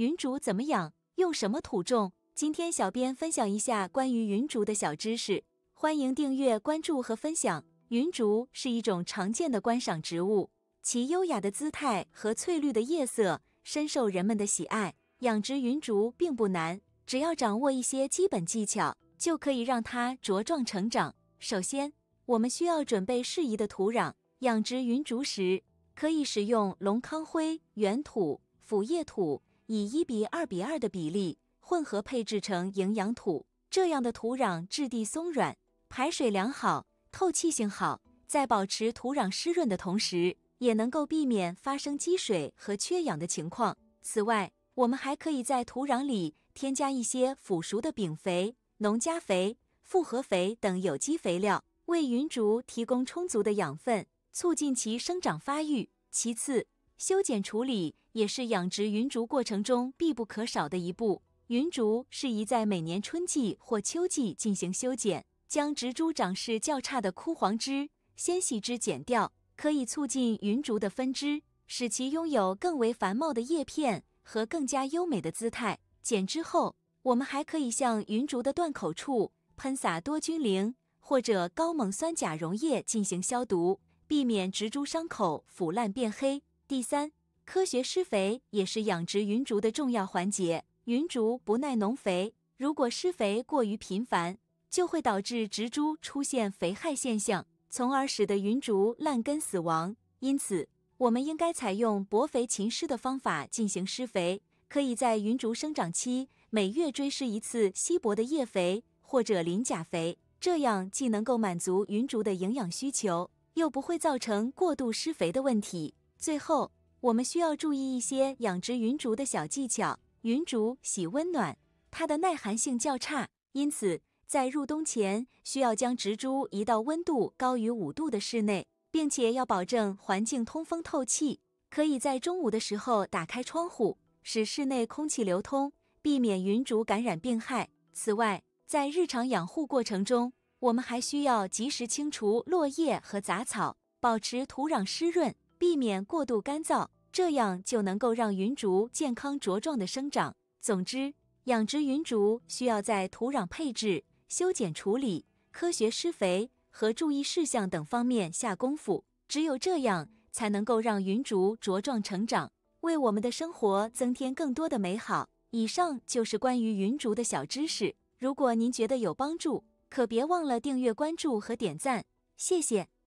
云竹怎么养？用什么土种？今天小编分享一下关于云竹的小知识，欢迎订阅、关注和分享。云竹是一种常见的观赏植物，其优雅的姿态和翠绿的叶色深受人们的喜爱。养殖云竹并不难，只要掌握一些基本技巧，就可以让它茁壮成长。首先，我们需要准备适宜的土壤。养殖云竹时，可以使用龙康灰、原土、腐叶土。以一比二比二的比例混合配置成营养土，这样的土壤质地松软，排水良好，透气性好，在保持土壤湿润的同时，也能够避免发生积水和缺氧的情况。此外，我们还可以在土壤里添加一些腐熟的饼肥、农家肥、复合肥等有机肥料，为云竹提供充足的养分，促进其生长发育。其次，修剪处理也是养殖云竹过程中必不可少的一步。云竹适宜在每年春季或秋季进行修剪，将植株长势较差的枯黄枝、纤细枝剪掉，可以促进云竹的分枝，使其拥有更为繁茂的叶片和更加优美的姿态。剪枝后，我们还可以向云竹的断口处喷洒多菌灵或者高锰酸钾溶液进行消毒，避免植株伤口腐烂变黑。第三，科学施肥也是养殖云竹的重要环节。云竹不耐农肥，如果施肥过于频繁，就会导致植株出现肥害现象，从而使得云竹烂根死亡。因此，我们应该采用薄肥勤施的方法进行施肥。可以在云竹生长期每月追施一次稀薄的叶肥或者磷钾肥，这样既能够满足云竹的营养需求，又不会造成过度施肥的问题。最后，我们需要注意一些养殖云竹的小技巧。云竹喜温暖，它的耐寒性较差，因此在入冬前需要将植株移到温度高于五度的室内，并且要保证环境通风透气。可以在中午的时候打开窗户，使室内空气流通，避免云竹感染病害。此外，在日常养护过程中，我们还需要及时清除落叶和杂草，保持土壤湿润。避免过度干燥，这样就能够让云竹健康茁壮的生长。总之，养殖云竹需要在土壤配置、修剪处理、科学施肥和注意事项等方面下功夫。只有这样，才能够让云竹茁壮成长，为我们的生活增添更多的美好。以上就是关于云竹的小知识。如果您觉得有帮助，可别忘了订阅、关注和点赞，谢谢。